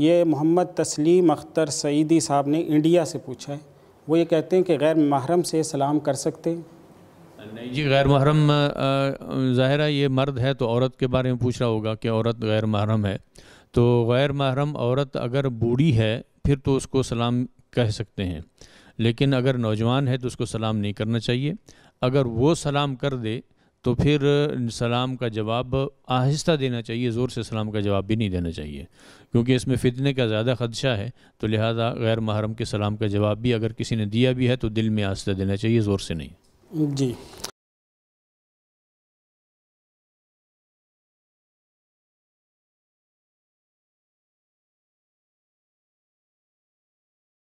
ये मोहम्मद तस्लीम अख्तर सईदी साहब ने इंडिया से पूछा है वो ये कहते हैं कि गैर महरम से सलाम कर सकते हैं नहीं जी गैर महरम ज़ाहिर है ये मर्द है तो औरत के बारे में पूछ रहा होगा कि औरत गैर महरम है तो गैर महरम औरत अगर बूढ़ी है फिर तो उसको सलाम कह सकते हैं लेकिन अगर नौजवान है तो उसको सलाम नहीं करना चाहिए अगर वो सलाम कर दे तो फिर सलाम का जवाब आहिस्ता देना चाहिए ज़ोर से सलाम का जवाब भी नहीं देना चाहिए क्योंकि इसमें फ़ितने का ज़्यादा खदशा है तो लिहाजा गैर महरम के सलाम का जवाब भी अगर किसी ने दिया भी है तो दिल में आहिस्ता देना चाहिए ज़ोर से नहीं जी